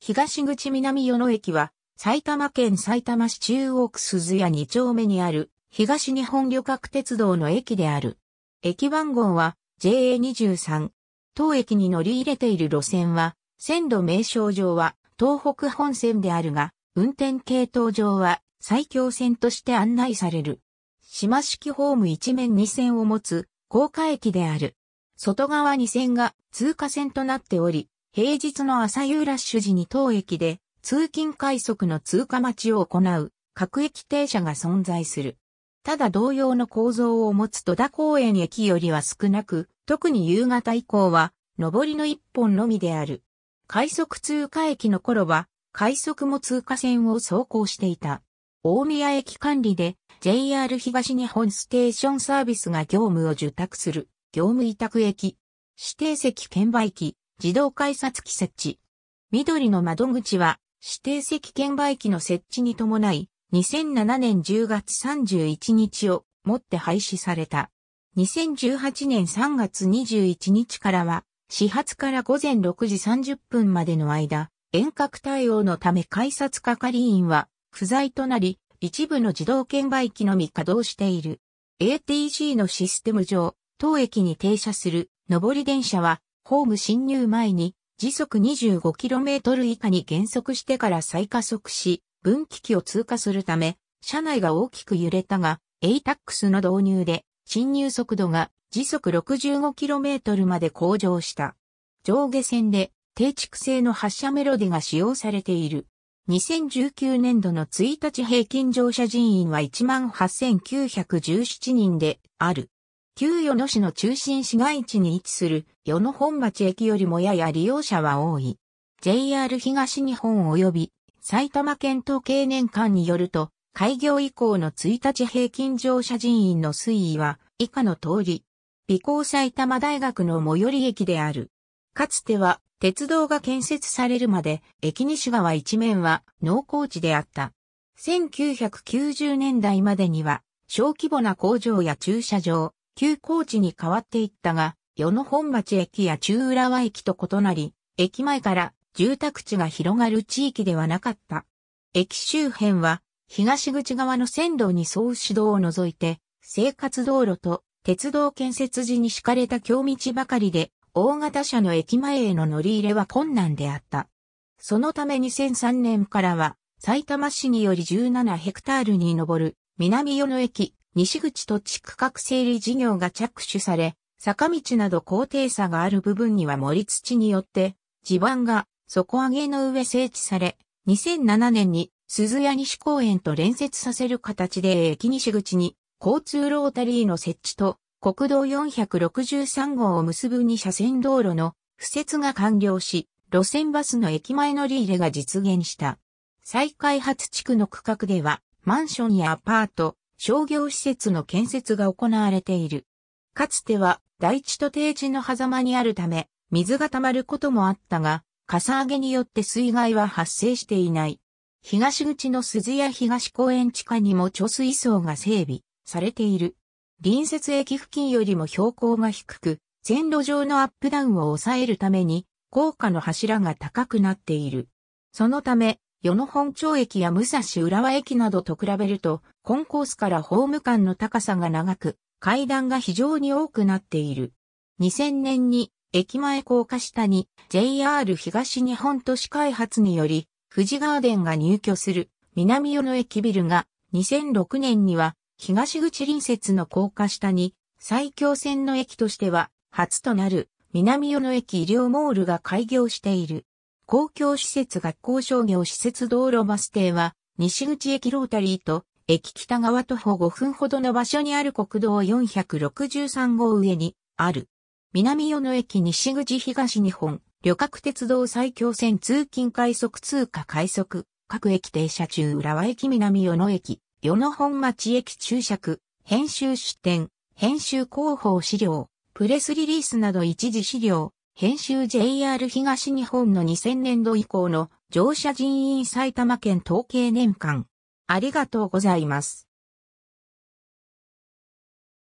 東口南与野駅は、埼玉県埼玉市中央区鈴谷2丁目にある、東日本旅客鉄道の駅である。駅番号は JA23。当駅に乗り入れている路線は、線路名称上は東北本線であるが、運転系統上は埼京線として案内される。島式ホーム一面二線を持つ高架駅である。外側二線が通過線となっており、平日の朝夕ラッシュ時に当駅で通勤快速の通過待ちを行う各駅停車が存在する。ただ同様の構造を持つ戸田公園駅よりは少なく、特に夕方以降は上りの一本のみである。快速通過駅の頃は快速も通過線を走行していた。大宮駅管理で JR 東日本ステーションサービスが業務を受託する業務委託駅、指定席券売機、自動改札機設置。緑の窓口は指定席券売機の設置に伴い、2007年10月31日をもって廃止された。2018年3月21日からは、始発から午前6時30分までの間、遠隔対応のため改札係員は不在となり、一部の自動券売機のみ稼働している。ATC のシステム上、当駅に停車する上り電車はホーム侵入前に時速 25km 以下に減速してから再加速し、分岐器を通過するため、車内が大きく揺れたが、ATAX の導入で侵入速度が時速 65km まで向上した。上下線で低蓄性の発射メロディが使用されている。2019年度の1日平均乗車人員は18,917人である。旧与野市の中心市街地に位置する与野本町駅よりもやや利用者は多い。JR 東日本及び埼玉県統計年間によると、開業以降の1日平均乗車人員の推移は以下の通り、美行埼玉大学の最寄り駅である。かつては鉄道が建設されるまで駅西側一面は農耕地であった。1990年代までには小規模な工場や駐車場、旧高地に変わっていったが、与野本町駅や中浦和駅と異なり、駅前から住宅地が広がる地域ではなかった。駅周辺は、東口側の線路に沿う市道を除いて、生活道路と鉄道建設時に敷かれた京道ばかりで、大型車の駅前への乗り入れは困難であった。そのため2003年からは、埼玉市により17ヘクタールに上る南与野駅西口土地区画整理事業が着手され、坂道など高低差がある部分には盛土によって、地盤が底上げの上整地され、2007年に鈴屋西公園と連接させる形で駅西口に交通ロータリーの設置と国道463号を結ぶ2車線道路の敷設が完了し、路線バスの駅前乗り入れが実現した。再開発地区の区画ではマンションやアパート、商業施設の建設が行われている。かつては大地と低地の狭間にあるため、水が溜まることもあったが、かさ上げによって水害は発生していない。東口の鈴屋東公園地下にも貯水槽が整備されている。隣接駅付近よりも標高が低く、線路上のアップダウンを抑えるために、高架の柱が高くなっている。そのため、与野本町駅や武蔵浦和駅などと比べると、コンコースからホーム間の高さが長く、階段が非常に多くなっている。2000年に駅前高架下に JR 東日本都市開発により、富士ガーデンが入居する南与野駅ビルが2006年には東口隣接の高架下に最強線の駅としては初となる南与野駅医療モールが開業している。公共施設学校商業施設道路バス停は、西口駅ロータリーと、駅北側徒歩5分ほどの場所にある国道463号上に、ある。南与野駅西口東日本、旅客鉄道最強線通勤快速通過快速、各駅停車中浦和駅南与野駅、与野本町駅注釈、編集出展、編集広報資料、プレスリリースなど一時資料、編集 JR 東日本の2000年度以降の乗車人員埼玉県統計年間。ありがとうございます。